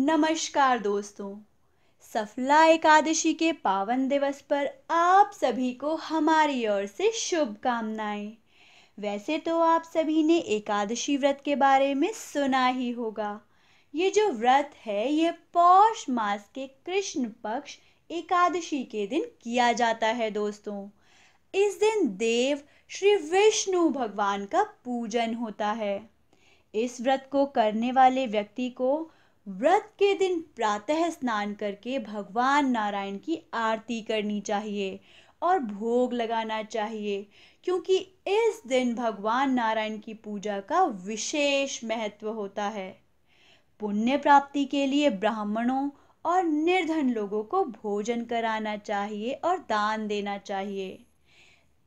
नमस्कार दोस्तों सफला एकादशी के पावन दिवस पर आप सभी को हमारी ओर से शुभकामनाएं वैसे तो आप सभी ने एकादशी व्रत के बारे में सुना ही होगा ये जो व्रत है यह पौष मास के कृष्ण पक्ष एकादशी के दिन किया जाता है दोस्तों इस दिन देव श्री विष्णु भगवान का पूजन होता है इस व्रत को करने वाले व्यक्ति को व्रत के दिन प्रातः स्नान करके भगवान नारायण की आरती करनी चाहिए और भोग लगाना चाहिए क्योंकि इस दिन भगवान नारायण की पूजा का विशेष महत्व होता है पुण्य प्राप्ति के लिए ब्राह्मणों और निर्धन लोगों को भोजन कराना चाहिए और दान देना चाहिए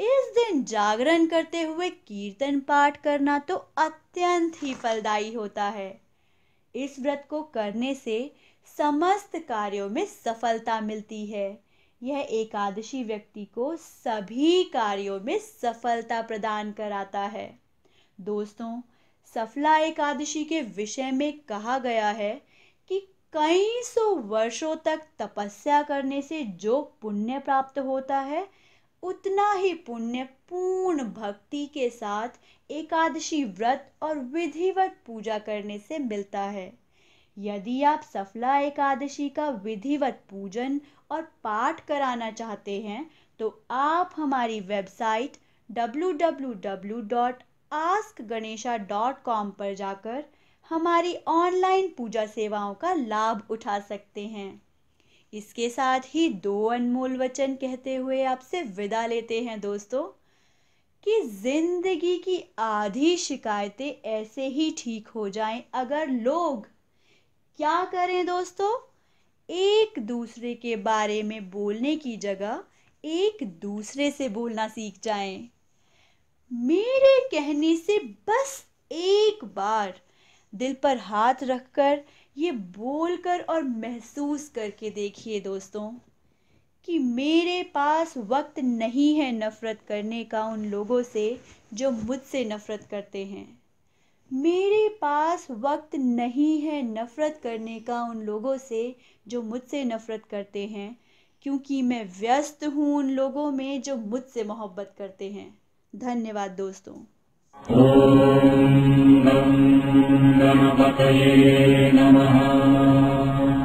इस दिन जागरण करते हुए कीर्तन पाठ करना तो अत्यंत ही फलदायी होता है इस व्रत को करने से समस्त कार्यों में सफलता मिलती है यह एकादशी व्यक्ति को सभी कार्यों में सफलता प्रदान कराता है दोस्तों सफला एकादशी के विषय में कहा गया है कि कई सौ वर्षों तक तपस्या करने से जो पुण्य प्राप्त होता है उतना ही पुण्य पूर्ण भक्ति के साथ एकादशी व्रत और विधिवत पूजा करने से मिलता है यदि आप सफला एकादशी का विधिवत पूजन और पाठ कराना चाहते हैं तो आप हमारी वेबसाइट www.askganesha.com पर जाकर हमारी ऑनलाइन पूजा सेवाओं का लाभ उठा सकते हैं इसके साथ ही दो अनमोल वचन कहते हुए आपसे विदा लेते हैं दोस्तों कि जिंदगी की आधी शिकायतें ऐसे ही ठीक हो जाएं अगर लोग क्या करें दोस्तों एक दूसरे के बारे में बोलने की जगह एक दूसरे से बोलना सीख जाएं। मेरे कहने से बस एक बार दिल पर हाथ रखकर ये बोल कर और महसूस करके देखिए दोस्तों कि मेरे पास वक्त नहीं है नफ़रत करने का उन लोगों से जो मुझसे नफ़रत करते हैं मेरे पास वक्त नहीं है नफ़रत करने का उन लोगों से जो मुझसे नफ़रत करते हैं क्योंकि मैं व्यस्त हूँ उन लोगों में जो मुझसे मोहब्बत करते हैं धन्यवाद दोस्तों ॐ नम नमपतये नमः